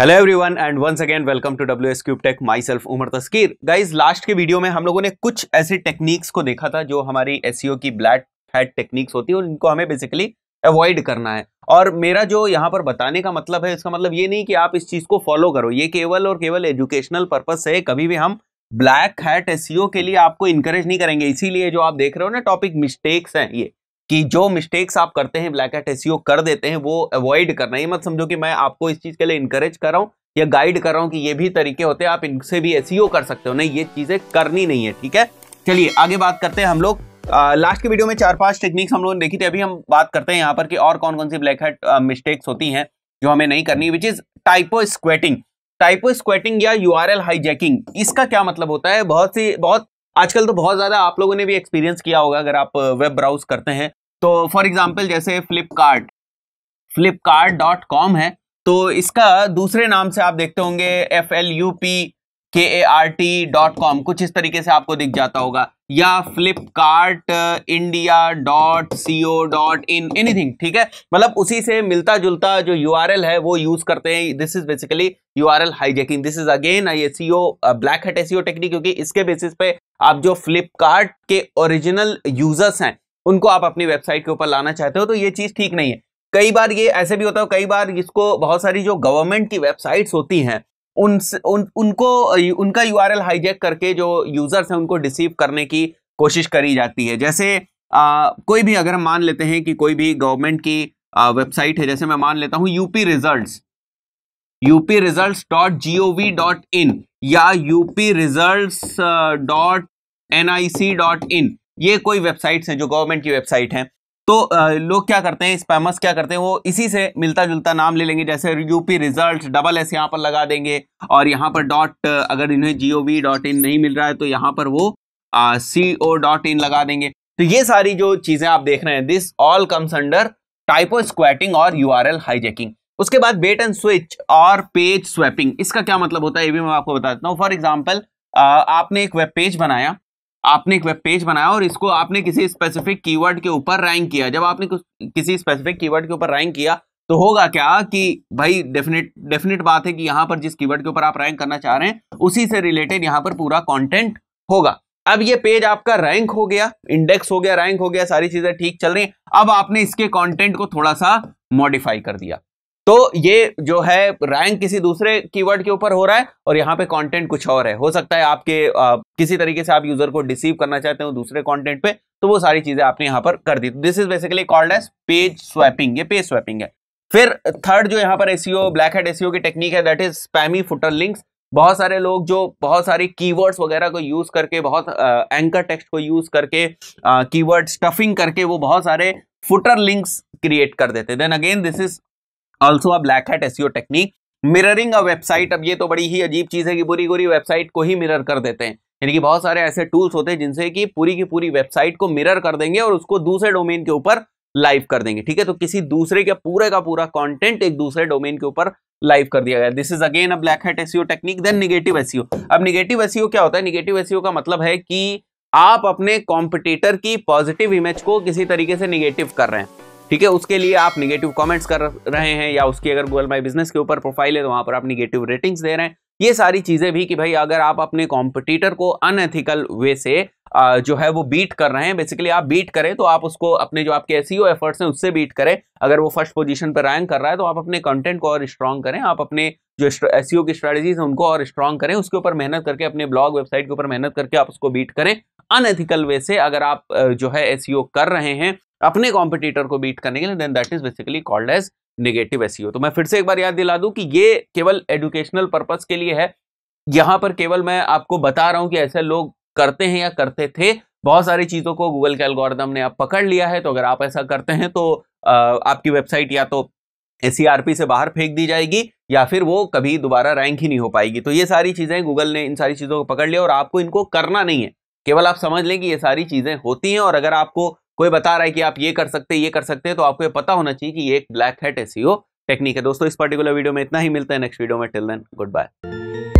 hello everyone and once again welcome to W S cube tech myself Umar Tasqeer guys last के video में हम लोगों ने कुछ ऐसे टेक्निक्स को देखा था जो हमारी एस e की ब्लैक हैट टेक्निक्स होती है उनको हमें बेसिकली अवॉइड करना है और मेरा जो यहाँ पर बताने का मतलब है इसका मतलब ये नहीं कि आप इस चीज़ को फॉलो करो ये केवल और केवल एजुकेशनल पर्पज से कभी भी हम ब्लैक हैट एस के लिए आपको इंकरेज नहीं करेंगे इसीलिए जो आप देख रहे हो ना टॉपिक मिस्टेक्स हैं ये कि जो मिस्टेक्स आप करते हैं ब्लैक एट एस कर देते हैं वो अवॉइड करना ये मत समझो कि मैं आपको इस चीज़ के लिए इंकरेज कर रहा हूँ या गाइड कर रहा हूँ कि ये भी तरीके होते हैं आप इनसे भी एस e कर सकते हो नहीं ये चीज़ें करनी नहीं है ठीक है चलिए आगे बात करते हैं हम लोग लास्ट के वीडियो में चार पांच टेक्निक्स हम लोगों ने देखी थी अभी हम बात करते हैं यहाँ पर कि और कौन कौन सी ब्लैक हेट मिस्टेक्स होती हैं जो हमें नहीं करनी which is typo squatting typo squatting या यू आर एल हाईजैकिंग इसका क्या मतलब होता है बहुत सी बहुत आजकल तो बहुत ज़्यादा आप लोगों ने भी एक्सपीरियंस किया होगा अगर आप वेब ब्राउज करते हैं तो फॉर एग्जाम्पल जैसे फ्लिपकार्ट फ्लिपकार्ट डॉट कॉम है तो इसका दूसरे नाम से आप देखते होंगे F L U P K A R T dot com कुछ इस तरीके से आपको दिख जाता होगा या Flipkart India dot C O dot in anything ठीक है मतलब उसी से मिलता जुलता जो यू आर एल है वो यूज करते हैं this is basically U R L hijacking this is again I S black hat S technique क्योंकि इसके बेसिस पे आप जो फ्लिपकार्ट के ओरिजिनल यूजर्स हैं उनको आप अपनी वेबसाइट के ऊपर लाना चाहते हो तो ये चीज़ ठीक नहीं है कई बार ये ऐसे भी होता है कई बार इसको बहुत सारी जो गवर्नमेंट की वेबसाइट्स होती हैं उन, उन उनको उनका यू आर करके जो यूज़र्स हैं उनको रिसीव करने की कोशिश करी जाती है जैसे आ, कोई भी अगर हम मान लेते हैं कि कोई भी गवर्नमेंट की वेबसाइट है जैसे मैं मान लेता हूँ UP result UP result dot G O V dot in या UP result dot N I C dot in ये कोई वेबसाइट्स हैं जो गवर्नमेंट की वेबसाइट हैं तो लोग क्या करते हैं स्पैमर्स क्या करते हैं वो इसी से मिलता जुलता नाम ले लेंगे जैसे यूपी रिजल्ट डबल एस यहाँ पर लगा देंगे और यहाँ पर डॉट अगर इन्हें जी ओ वी डॉट इन नहीं मिल रहा है तो यहाँ पर वो सी ओ डॉट इन लगा देंगे तो ये सारी जो चीज़ें आप देख रहे हैं this all comes under typo squatting और यू आर एल हाईजेकिंग उसके बाद बेट एंड स्विच और पेज स्वैपिंग इसका क्या मतलब होता है ये भी मैं आपको बता देता हूँ फॉर एग्जाम्पल आपने एक वेब पेज बनाया आपने एक वेब पेज बनाया और इसको आपने किसी स्पेसिफिक कीवर्ड के ऊपर रैंक किया जब आपने किसी स्पेसिफिक कीवर्ड के ऊपर रैंक किया तो होगा क्या कि भाई डेफिनेट डेफिनेट बात है कि यहाँ पर जिस कीवर्ड के ऊपर आप रैंक करना चाह रहे हैं उसी से रिलेटेड यहाँ पर पूरा कॉन्टेंट होगा अब ये पेज आपका रैंक हो गया इंडेक्स हो गया रैंक हो गया सारी चीजें ठीक चल रही अब आपने इसके कॉन्टेंट को थोड़ा सा मॉडिफाई कर दिया तो ये जो है रैंक किसी दूसरे कीवर्ड के ऊपर हो रहा है और यहाँ पे कंटेंट कुछ और है हो सकता है आपके आ, किसी तरीके से आप यूजर को डिसीव करना चाहते हो दूसरे कंटेंट पे तो वो सारी चीजें आपने यहाँ पर कर दी this is basically called as page swapping ये पेज स्वैपिंग है फिर थर्ड जो यहाँ पर एसीओ ब्लैक हेड एसीओ की टेक्निक है that is spammy footer links बहुत सारे लोग जो बहुत सारी कीवर्ड्स वगैरह को यूज करके बहुत एंकर टेक्स्ट को यूज करके कीवर्ड स्टफिंग करके वो बहुत सारे फुटर लिंक्स क्रिएट कर देते then again this is also a black hat SEO technique mirroring a website अब ये तो बड़ी ही अजीब चीज़ है कि पूरी पूरी वेबसाइट को ही मिरर कर देते हैं यानी कि बहुत सारे ऐसे टूल्स होते हैं जिनसे कि पूरी की पूरी वेबसाइट को मिरर कर देंगे और उसको दूसरे डोमेन के ऊपर लाइव कर देंगे ठीक है तो किसी दूसरे के पूरे का पूरा कंटेंट एक दूसरे डोमेन के ऊपर लाइव कर दिया गया this is again a black hat S technique then negative SEO अब निगेटिव एसियो e क्या होता है निगेटिव एसियो e का मतलब है कि आप अपने कॉम्पिटिटर की पॉजिटिव इमेज को किसी तरीके से निगेटिव कर रहे हैं ठीक है उसके लिए आप निगेटिव कॉमेंट्स कर रहे हैं या उसकी अगर गूगल माई बिजनेस के ऊपर प्रोफाइल है तो वहाँ पर आप निगेटिव रेटिंग्स दे रहे हैं ये सारी चीज़ें भी कि भाई अगर आप अपने कॉम्पिटिटर को अनएथिकल वे से जो है वो बीट कर रहे हैं बेसिकली आप बीट करें तो आप उसको अपने जो आपके एस एफर्ट्स e हैं उससे बीट करें अगर वो फर्स्ट पोजीशन पर रैंक कर रहा है तो आप अपने कंटेंट को और स्ट्रांग करें आप अपने जो एस e की स्ट्रेटजीज हैं उनको और स्ट्रांग करें उसके ऊपर मेहनत करके अपने ब्लॉग वेबसाइट के ऊपर मेहनत करके आप उसको बीट करें अनएथिकल वे से अगर आप जो है एस e कर रहे हैं अपने कॉम्पिटिटर को बीट करने के लिए then that is basically called as negative S तो मैं फिर से एक बार याद दिला दूं कि ये केवल एजुकेशनल पर्पज के लिए है यहां पर केवल मैं आपको बता रहा हूं कि ऐसे लोग करते हैं या करते थे बहुत सारी चीजों को गूगल के एल्गोरिदम ने आप पकड़ लिया है तो अगर आप ऐसा करते हैं तो आपकी वेबसाइट या तो एस e से बाहर फेंक दी जाएगी या फिर वो कभी दोबारा रैंक ही नहीं हो पाएगी तो ये सारी चीजें गूगल ने इन सारी चीजों को पकड़ लिया और आपको इनको करना नहीं है केवल आप समझ लें कि ये सारी चीजें होती हैं और अगर आपको कोई बता रहा है कि आप ये कर सकते हैं ये कर सकते हैं तो आपको ये पता होना चाहिए कि ये एक ब्लैक हैट एस टेक्निक है दोस्तों इस पर्टिकुलर वीडियो में इतना ही मिलता है नेक्स्ट वीडियो में टिल देन गुड बाय